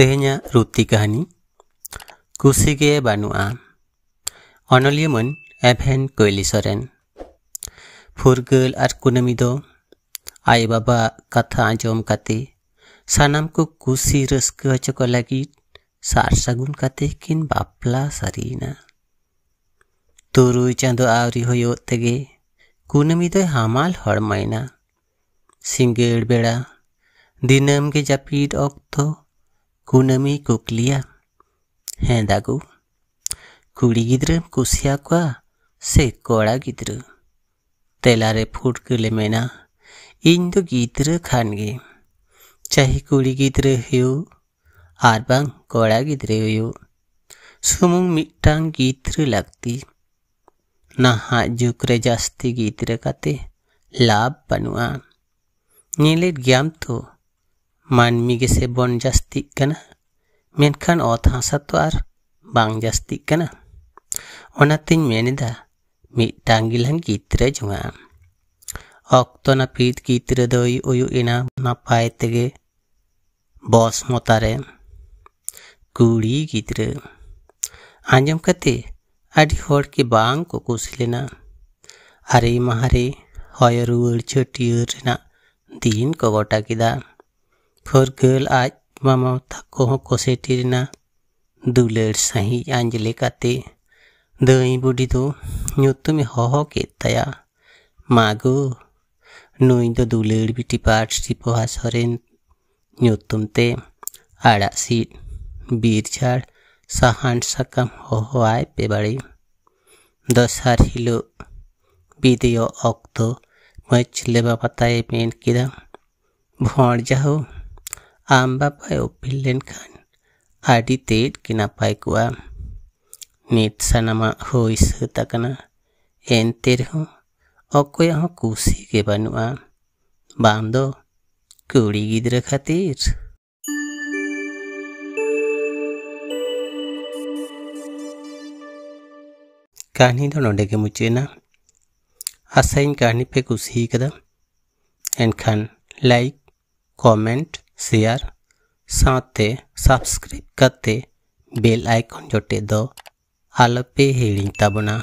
तेहना रुति कहानी कुशीगे बनुआ अनलियम एभेन कईली सरें फुरगल और कुनमीद आई बाबा कथा आजम काते सनाम को कुशी रस्क अचो सार सगुन काते किन बापला सरीना तुरु चांदो आवरी होयो तेगे कुनमीद हामाल हड़मयना सिंगेड़ बेड़ा दिनम के जापीड़ अक्तो कूनमी कुकलिया हैं दागू कुड़ी गिद्र कुसिया क्वा से कोड़ा गिद्र तेलारे फूट के लेना इन तो गिद्र खानगे चाहे कुड़ी गिद्र हो आर बांग कोड़ा गिद्र हो सुमुंग मिट्टांग गिद्र लगती ना हाँ जुकरे जास्ती गिद्र काते लाभ बनुआ नीले ज्ञान तो मानमी गे से बन जास्तिकान अथासा तो आर बांग जास्तिकनाती मेनदा मिटांग गिलहन गित्र जुआ अक्तो नपीत गित्र दई उयु इना नपाय तेगे बस मतारे कुड़ी गित्र आजम कते आड़ी होड के बांग को कुसलेना अरे महारे हय रुअर ना दिन को गोटा किदा फुर्गल आज मामा थकोह कोसेटी दुलर सही आंजले काते दई बुढ़ी दो नुतुम हह के मागो नई दो दुलर बिटी पार्ट टिपोहा सरें नुतुम ते आड़ा सीट बीर झाड़ सहान सकाम हह आय पेबाड़ी दसार हिलो विदय अक्त मैच लेबा पताए मेन किदा भाड़ जाहो ambapayophillenkan ariteet kinapaikuam nitsanama hoisetakana enterho okoyaho kusi ke banuam bando kuri gidra khatir कहानी दो नोडे के मुचेना असाइन कहानी पे कुछ ही कदम एंड खान लाइक कमेंट शेयर साथे ᱥᱟᱵᱥᱠᱨᱟᱭᱤᱵ ᱠᱟᱛᱮ ᱵᱮᱞ ᱟᱭᱠᱚᱱ ᱡᱚᱴᱮᱫ ᱫᱚ ᱟᱞᱚᱯᱮ ᱦᱤᱲᱤᱧ ᱛᱟᱵᱚᱱᱟ